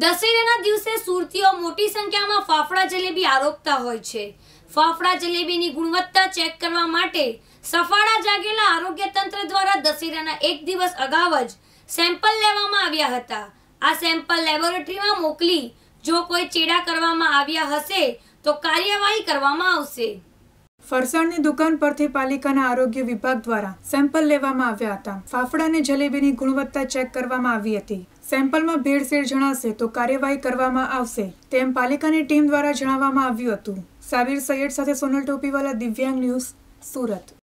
દશેરાના દિવસે સુરતીઓ મોટી સંખ્યામાં ફાફડા જલેબી આરોપતા હોય છે ફાફડા જલેબીની ગુણવત્તા ચેક કરવા માટે સફાળા જાગેલા આરોગ્ય તંત્ર દ્વારા દશેરાના એક દિવસ અગાઉ જ સેમ્પલ લેવામાં આવ્યા હતા આ સેમ્પલ લેબોરેટરીમાં મોકલી જો કોઈ ચેડા કરવામાં આવ્યા હશે તો કાર્યવાહી કરવામાં આવશે ફરસાણની દુકાન પરથી પાલિકાના આરોગ્ય વિભાગ દ્વારા સેમ્પલ લેવામાં આવ્યા હતા ફાફડા અને જલેબીની ગુણવત્તા ચેક કરવામાં આવી હતી સેમ્પલમાં ભેળસેળ જણાશે તો કાર્યવાહી કરવામાં આવશે તેમ પાલિકાની ટીમ દ્વારા જણાવવામાં આવ્યું હતું સાબિર સૈયદ સાથે સોનલ ટોપીવાલા દિવ્યાંગ ન્યૂઝ સુરત